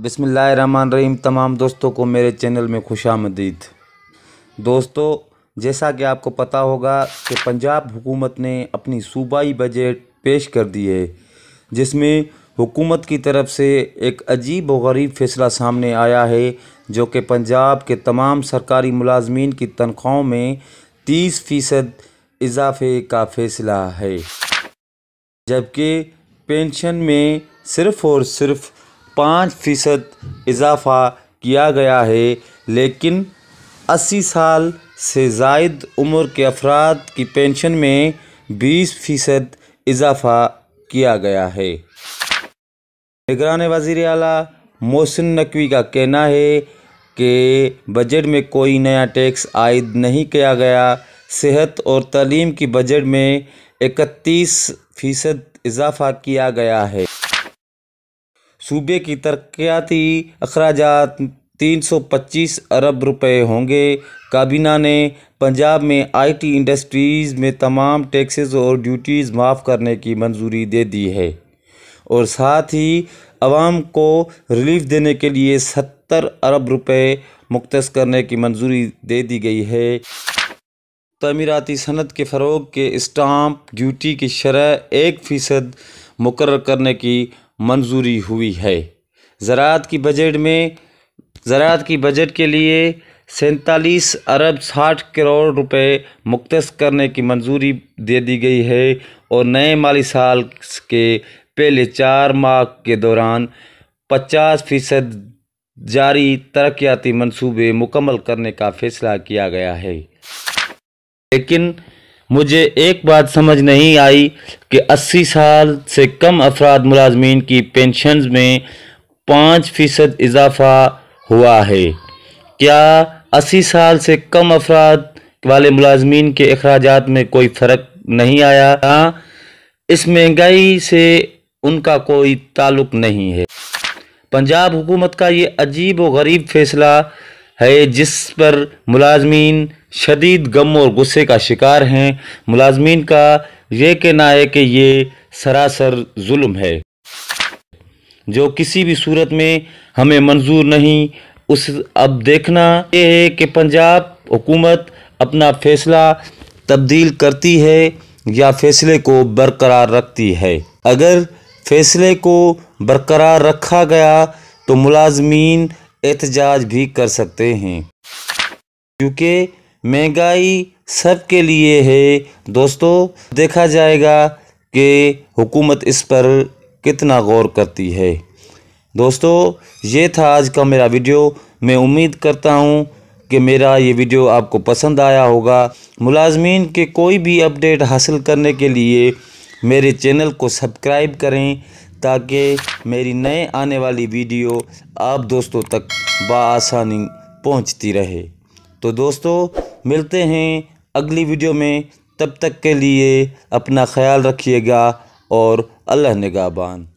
रहीम तमाम दोस्तों को मेरे चैनल में खुश आमदीद दोस्तों जैसा कि आपको पता होगा कि पंजाब हुकूमत ने अपनी सूबाई बजट पेश कर दी है जिसमें हुकूमत की तरफ से एक अजीब व गरीब फैसला सामने आया है जो कि पंजाब के तमाम सरकारी मुलाजमीन की तनख्वाहों में तीस फ़ीसद इजाफे का फैसला है जबकि पेंशन में सिर्फ़ और सिर्फ़ पाँच फीसद इजाफा किया गया है लेकिन अस्सी साल से जायद उम्र के अफराद की पेंशन में बीस फीसद इजाफा किया गया है निगरान वजीर अला मोहसिन नकवी का कहना है कि बजट में कोई नया टैक्स आयद नहीं किया गया सेहत और तलीम की बजट में इकतीस फीसद इजाफा किया गया है सूबे की तरक्याती अखराज तीन सौ पच्चीस अरब रुपए होंगे काबीना ने पंजाब में आईटी इंडस्ट्रीज़ में तमाम टैक्सेस और ड्यूटीज़ माफ़ करने की मंजूरी दे दी है और साथ ही आवाम को रिलीफ देने के लिए सत्तर अरब रुपए मुख्त करने की मंजूरी दे दी गई है तमीराती सनत के फ़रोग के स्टाम्प ड्यूटी की शरह एक फ़ीसद मुकर करने की मंजूरी हुई है ज़रात की बजट में ज़रात की बजट के लिए सैतालीस अरब साठ करोड़ रुपए मुख्त करने की मंजूरी दे दी गई है और नए माली साल के पहले चार माह के दौरान पचास फीसद जारी तरक्याती मनसूबे मुकम्मल करने का फैसला किया गया है लेकिन मुझे एक बात समझ नहीं आई कि 80 साल से कम अफराद मुलाजमीन की पेंशन में पाँच फ़ीसद इजाफा हुआ है क्या अस्सी साल से कम अफराद वाले मुलाजमीन के अखराज में कोई फ़र्क नहीं आया इस महंगाई से उनका कोई ताल्लुक नहीं है पंजाब हुकूमत का ये अजीब व गरीब फैसला है जिस पर मुलाजमीन शदीद गम और गुस्से का शिकार हैं मुलाजमीन का ये कहना है कि ये सरासर जुल्म है जो किसी भी सूरत में हमें मंजूर नहीं उस अब देखना ये है कि पंजाब हुकूमत अपना फैसला तब्दील करती है या फैसले को बरकरार रखती है अगर फैसले को बरकरार रखा गया तो मुलाजमीन एहतजाज भी कर सकते हैं क्योंकि महंगाई सबके लिए है दोस्तों देखा जाएगा कि हुकूमत इस पर कितना गौर करती है दोस्तों ये था आज का मेरा वीडियो मैं उम्मीद करता हूँ कि मेरा ये वीडियो आपको पसंद आया होगा मुलाजमीन के कोई भी अपडेट हासिल करने के लिए मेरे चैनल को सब्सक्राइब करें ताकि मेरी नए आने वाली वीडियो आप दोस्तों तक बासानी पहुंचती रहे तो दोस्तों मिलते हैं अगली वीडियो में तब तक के लिए अपना ख्याल रखिएगा और अल्लाह नगाबान